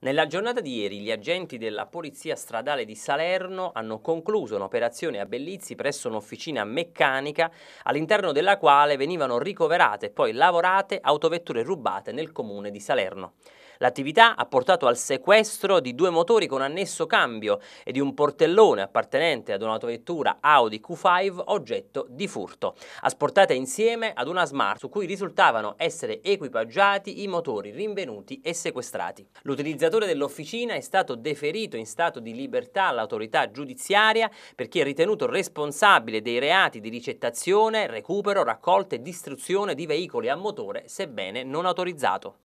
Nella giornata di ieri gli agenti della Polizia Stradale di Salerno hanno concluso un'operazione a Bellizzi presso un'officina meccanica all'interno della quale venivano ricoverate e poi lavorate autovetture rubate nel comune di Salerno. L'attività ha portato al sequestro di due motori con annesso cambio e di un portellone appartenente ad un'autovettura Audi Q5 oggetto di furto, asportata insieme ad una Smart su cui risultavano essere equipaggiati i motori rinvenuti e sequestrati. L'utilizzatore dell'officina è stato deferito in stato di libertà all'autorità giudiziaria perché è ritenuto responsabile dei reati di ricettazione, recupero, raccolta e distruzione di veicoli a motore sebbene non autorizzato.